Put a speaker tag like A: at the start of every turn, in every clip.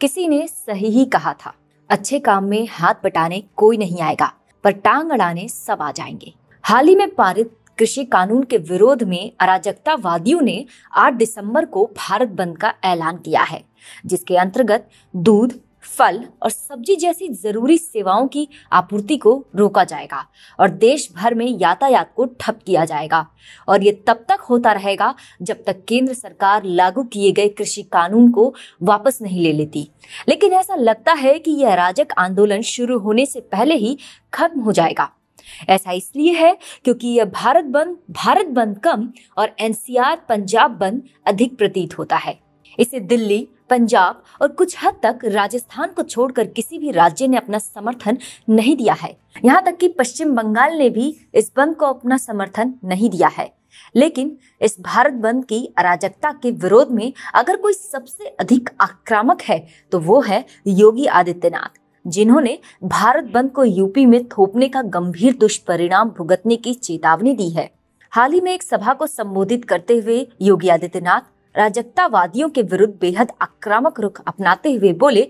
A: किसी ने सही ही कहा था अच्छे काम में हाथ बटाने कोई नहीं आएगा पर टांग अड़ाने सब आ जाएंगे हाल ही में पारित कृषि कानून के विरोध में अराजकतावादियों ने 8 दिसंबर को भारत बंद का ऐलान किया है जिसके अंतर्गत दूध फल और सब्जी जैसी जरूरी सेवाओं की आपूर्ति को रोका जाएगा और देश भर में यातायात को ठप किया जाएगा और ये तब तक होता रहेगा जब तक केंद्र सरकार लागू किए गए कृषि कानून को वापस नहीं ले लेती लेकिन ऐसा लगता है कि यह अराजक आंदोलन शुरू होने से पहले ही खत्म हो जाएगा ऐसा इसलिए है क्योंकि यह भारत बंद भारत बंद कम और एनसीआर पंजाब बंद अधिक प्रतीत होता है इसे दिल्ली पंजाब और कुछ हद तक राजस्थान को छोड़कर किसी भी राज्य ने अपना समर्थन नहीं दिया है यहाँ तक कि पश्चिम बंगाल ने भी इस बंद को अपना समर्थन नहीं दिया है लेकिन इस भारत बंद की अराजकता के विरोध में अगर कोई सबसे अधिक आक्रामक है तो वो है योगी आदित्यनाथ जिन्होंने भारत बंद को यूपी में थोपने का गंभीर दुष्परिणाम भुगतने की चेतावनी दी है हाल ही में एक सभा को संबोधित करते हुए योगी आदित्यनाथ अराजकतावादियों के विरुद्ध बेहद आक्रामक रुख अपनाते हुए बोले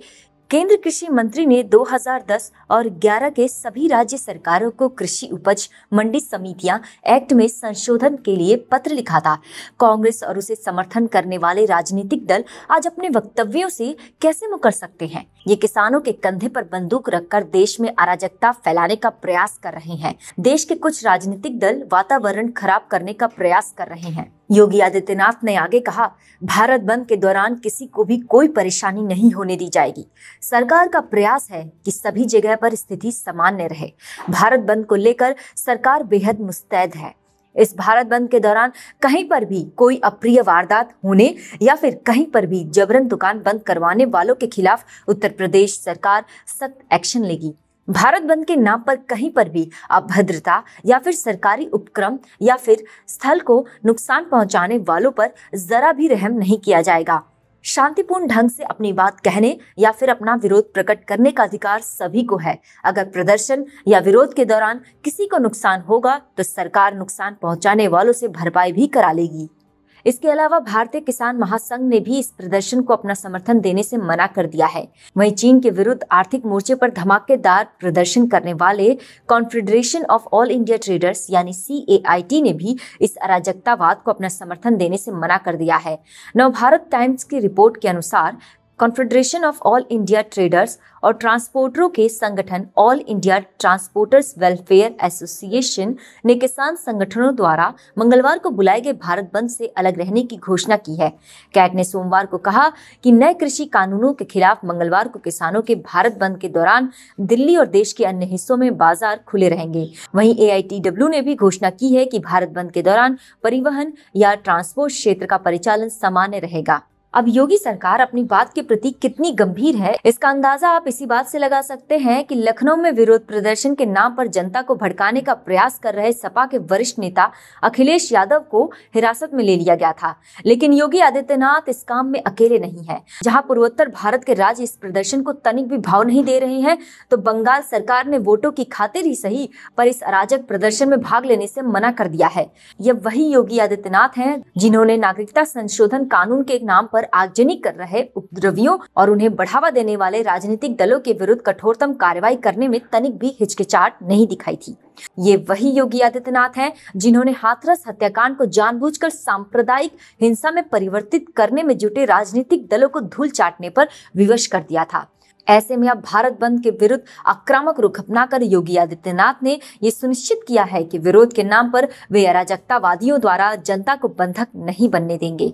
A: केंद्र कृषि मंत्री ने 2010 और 11 के सभी राज्य सरकारों को कृषि उपज मंडी समितियां एक्ट में संशोधन के लिए पत्र लिखा था कांग्रेस और उसे समर्थन करने वाले राजनीतिक दल आज अपने वक्तव्यों से कैसे मुकर सकते हैं ये किसानों के कंधे पर बंदूक रखकर देश में अराजकता फैलाने का प्रयास कर रहे हैं देश के कुछ राजनीतिक दल वातावरण खराब करने का प्रयास कर रहे हैं योगी आदित्यनाथ ने आगे कहा भारत बंद के दौरान किसी को भी कोई परेशानी नहीं होने दी जाएगी सरकार का प्रयास है कि सभी जगह पर स्थिति सामान्य रहे भारत बंद को लेकर सरकार बेहद मुस्तैद है इस भारत बंद के दौरान कहीं पर भी कोई अप्रिय वारदात होने या फिर कहीं पर भी जबरन दुकान बंद करवाने वालों के खिलाफ उत्तर प्रदेश सरकार सख्त एक्शन लेगी भारत बंद के नाम पर कहीं पर भी अभद्रता या फिर सरकारी उपक्रम या फिर स्थल को नुकसान पहुंचाने वालों पर जरा भी रहम नहीं किया जाएगा शांतिपूर्ण ढंग से अपनी बात कहने या फिर अपना विरोध प्रकट करने का अधिकार सभी को है अगर प्रदर्शन या विरोध के दौरान किसी को नुकसान होगा तो सरकार नुकसान पहुंचाने वालों से भरपाई भी करा लेगी इसके अलावा भारतीय किसान महासंघ ने भी इस प्रदर्शन को अपना समर्थन देने से मना कर दिया है वहीं चीन के विरुद्ध आर्थिक मोर्चे पर धमाकेदार प्रदर्शन करने वाले confederation of all India traders यानी सी ने भी इस अराजकतावाद को अपना समर्थन देने से मना कर दिया है नव भारत टाइम्स की रिपोर्ट के अनुसार confederation of all India traders और ट्रांसपोर्टरों के संगठन all India transporters welfare association ने किसान संगठनों द्वारा मंगलवार को बुलाए गए भारत बंद से अलग रहने की घोषणा की है कैट ने सोमवार को कहा कि नए कृषि कानूनों के खिलाफ मंगलवार को किसानों के भारत बंद के दौरान दिल्ली और देश के अन्य हिस्सों में बाजार खुले रहेंगे वहीं ए ने भी घोषणा की है कि भारत बंद के दौरान परिवहन या ट्रांसपोर्ट क्षेत्र का परिचालन सामान्य रहेगा अब योगी सरकार अपनी बात के प्रति कितनी गंभीर है इसका अंदाजा आप इसी बात से लगा सकते हैं कि लखनऊ में विरोध प्रदर्शन के नाम पर जनता को भड़काने का प्रयास कर रहे सपा के वरिष्ठ नेता अखिलेश यादव को हिरासत में ले लिया गया था लेकिन योगी आदित्यनाथ इस काम में अकेले नहीं है जहाँ पूर्वोत्तर भारत के राज्य इस प्रदर्शन को तनिक भी भाव नहीं दे रहे हैं तो बंगाल सरकार ने वोटों की खातिर ही सही पर इस अराजक प्रदर्शन में भाग लेने से मना कर दिया है यह वही योगी आदित्यनाथ है जिन्होंने नागरिकता संशोधन कानून के नाम पर पर आगजनी कर रहे उपद्रवियों और उन्हें बढ़ावा देने वाले राजनीतिक दलों के विरुद्ध कठोरतम कार्रवाई करने में तनिक भी हिचकिचाट नहीं दिखाई थी ये वही योगी आदित्यनाथ हैं जिन्होंने हाथरस हत्याकांड को जानबूझकर सांप्रदायिक हिंसा में परिवर्तित करने में जुटे राजनीतिक दलों को धूल चाटने पर विवश कर दिया था ऐसे में अब भारत बंद के विरुद्ध आक्रामक रुख अपनाकर योगी आदित्यनाथ ने यह सुनिश्चित किया है कि विरोध के नाम पर वे अराजकतावादियों द्वारा जनता को बंधक नहीं बनने देंगे